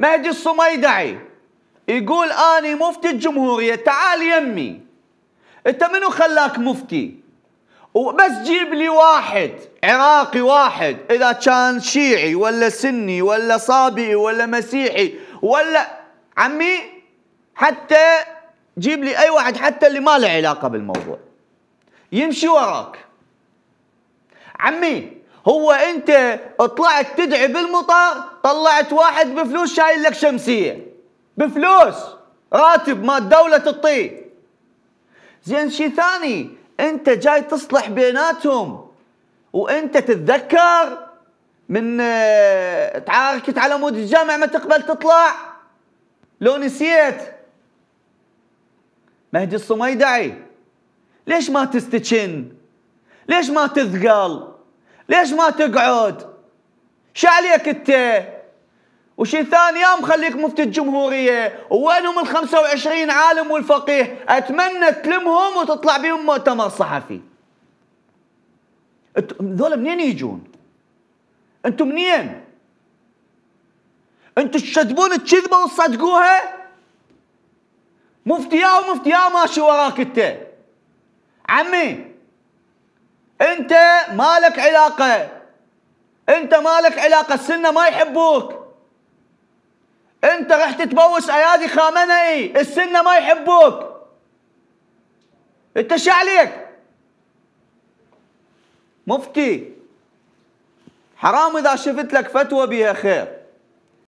مهدي الصميدعي يقول اني مفتي الجمهوريه تعال يمي انت منو خلاك مفتي وبس جيب لي واحد عراقي واحد اذا كان شيعي ولا سني ولا صابئي ولا مسيحي ولا عمي حتى جيب لي اي واحد حتى اللي ما له علاقه بالموضوع يمشي وراك عمي هو انت طلعت تدعي بالمطار طلعت واحد بفلوس شايل لك شمسيه بفلوس راتب ما الدوله تعطيه زين شيء ثاني انت جاي تصلح بيناتهم وانت تتذكر من آه، تعاركت على مود الجامع ما تقبل تطلع لو نسيت مهدي الصميدعي ليش ما تستشن ليش ما تثقل ليش ما تقعد عليك انت وشي ثاني يا مخليك مفتي الجمهورية ووينهم ال 25 عالم والفقيه أتمنى تلمهم وتطلع بهم مؤتمر صحفي ذول منين يجون انتم منين انتم تشذبون الكذبة وتصدقوها مفتياه يا ماشي وراك انت عمي انت مالك علاقه انت مالك علاقه السنه ما يحبوك انت رحت تبوس ايادي خامنئي السنه ما يحبوك انت شو عليك مفتي حرام اذا شفت لك فتوى بها خير